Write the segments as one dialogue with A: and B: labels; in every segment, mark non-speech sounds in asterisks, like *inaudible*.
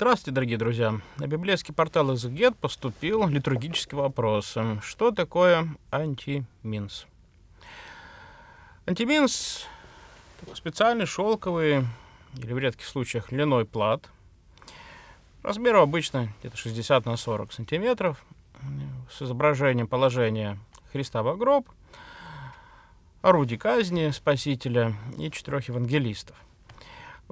A: Здравствуйте, дорогие друзья! На библейский портал «Экзегет» поступил литургический вопрос. Что такое антиминс? Антиминс – специальный шелковый или в редких случаях льняной плат. размер обычно где-то 60 на 40 сантиметров с изображением положения Христа во гроб, орудий казни Спасителя и четырех евангелистов –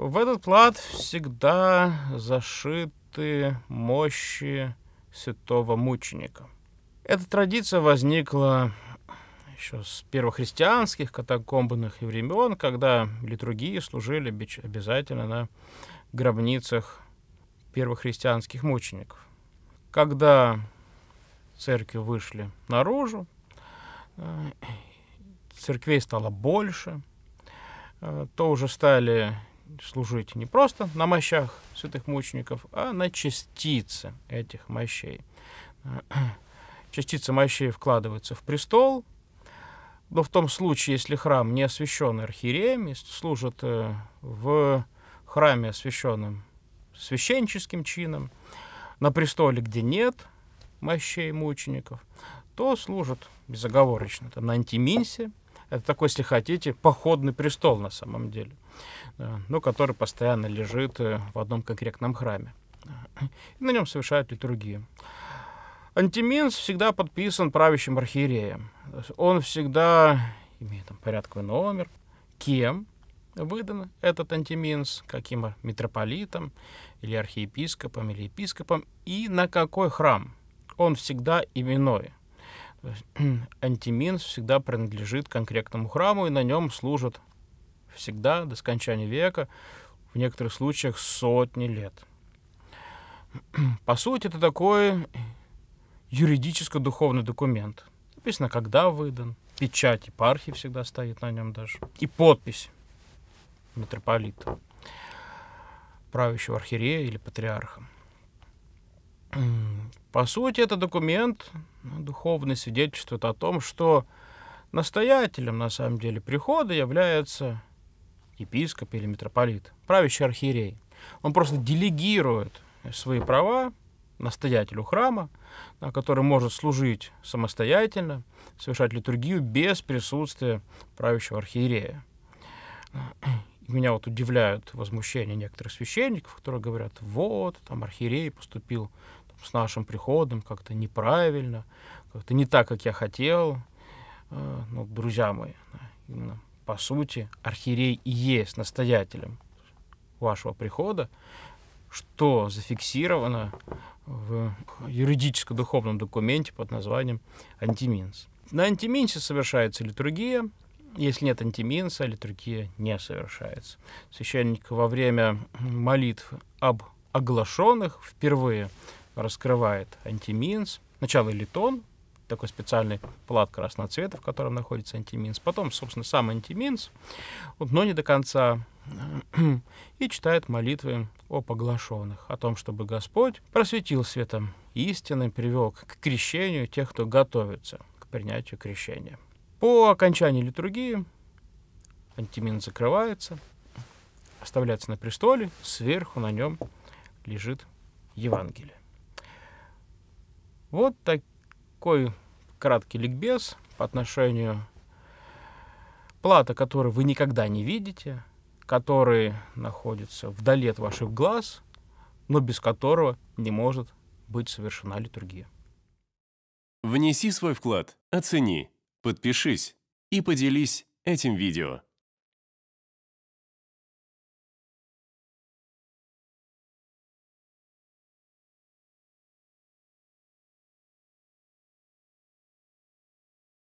A: в этот плат всегда зашиты мощи святого мученика. Эта традиция возникла еще с первохристианских катакомбных времен, когда литургии служили обязательно на гробницах первохристианских мучеников. Когда церкви вышли наружу, э, церквей стало больше, э, то уже стали служить не просто на мощах святых мучеников, а на частице этих мощей. *clears throat* Частица мощей вкладывается в престол, но в том случае, если храм не освящен архиереем, если служит э, в храме, освященном священческим чином, на престоле, где нет мощей мучеников, то служат безоговорочно. Там на антиминсе, это такой, если хотите, походный престол на самом деле – Э, но который постоянно лежит э, в одном конкретном храме. И на нем совершают литургию. Антиминс всегда подписан правящим архиереем. Он всегда имеет там, порядковый номер, кем выдан этот антиминс, каким митрополитом или архиепископом или епископом, и на какой храм. Он всегда именной. *clears throat* Антиминс всегда принадлежит конкретному храму, и на нем служат всегда, до скончания века, в некоторых случаях сотни лет. По сути, это такой юридическо-духовный документ. Написано, когда выдан, печать епархии всегда стоит на нем даже, и подпись митрополита, правящего архиерея или патриарха. По сути, это документ, ну, духовный, свидетельствует о том, что настоятелем, на самом деле, прихода является епископ или митрополит, правящий архиерей. Он просто делегирует свои права настоятелю храма, который может служить самостоятельно, совершать литургию без присутствия правящего архиерея. Меня вот удивляют возмущения некоторых священников, которые говорят, вот, там архиерей поступил там, с нашим приходом как-то неправильно, как-то не так, как я хотел. Э, ну, друзья мои, по сути, архиерей и есть настоятелем вашего прихода, что зафиксировано в юридическо-духовном документе под названием антиминс. На антиминсе совершается литургия, если нет антиминса, литургия не совершается. Священник во время молитв об оглашенных впервые раскрывает антиминс, сначала литон, такой специальный плат красного цвета, в котором находится антиминс. Потом, собственно, сам антиминс, вот, но не до конца, *clears throat* и читает молитвы о поглашенных, о том, чтобы Господь просветил светом истины, привел к крещению тех, кто готовится к принятию крещения. По окончании литургии антимин закрывается, оставляется на престоле, сверху на нем лежит Евангелие. Вот такие такой краткий ликбез по отношению плата, которую вы никогда не видите, который находится вдали от ваших глаз, но без которого не может быть совершена литургия. Внеси свой вклад, оцени, подпишись и поделись этим видео.